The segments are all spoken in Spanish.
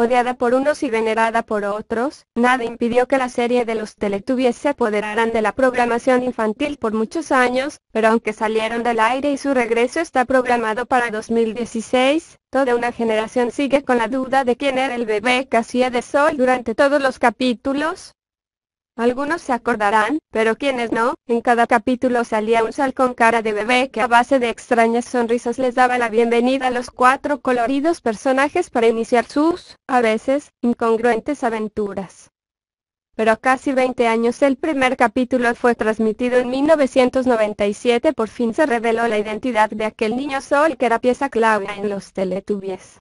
odiada por unos y venerada por otros, nada impidió que la serie de los Teletubbies se apoderaran de la programación infantil por muchos años, pero aunque salieron del aire y su regreso está programado para 2016, toda una generación sigue con la duda de quién era el bebé que hacía de sol durante todos los capítulos, algunos se acordarán, pero quienes no, en cada capítulo salía un sol con cara de bebé que a base de extrañas sonrisas les daba la bienvenida a los cuatro coloridos personajes para iniciar sus, a veces, incongruentes aventuras. Pero a casi 20 años el primer capítulo fue transmitido en 1997 por fin se reveló la identidad de aquel niño sol que era pieza clave en los Teletubbies.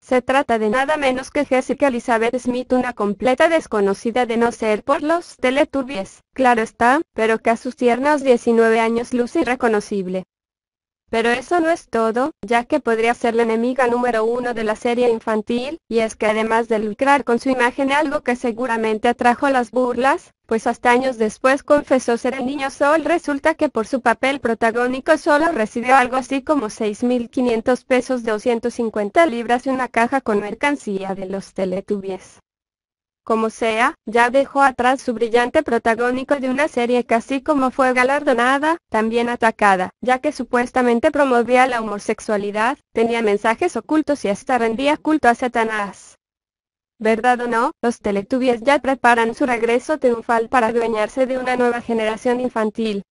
Se trata de nada menos que Jessica Elizabeth Smith, una completa desconocida de no ser por los Teletubbies, claro está, pero que a sus tiernos 19 años luce irreconocible. Pero eso no es todo, ya que podría ser la enemiga número uno de la serie infantil, y es que además de lucrar con su imagen algo que seguramente atrajo las burlas, pues hasta años después confesó ser el niño Sol, resulta que por su papel protagónico solo recibió algo así como 6.500 pesos, 250 libras y una caja con mercancía de los Teletubbies. Como sea, ya dejó atrás su brillante protagónico de una serie casi como fue galardonada, también atacada, ya que supuestamente promovía la homosexualidad, tenía mensajes ocultos y hasta rendía culto a Satanás. ¿Verdad o no? Los Teletubbies ya preparan su regreso triunfal para adueñarse de una nueva generación infantil.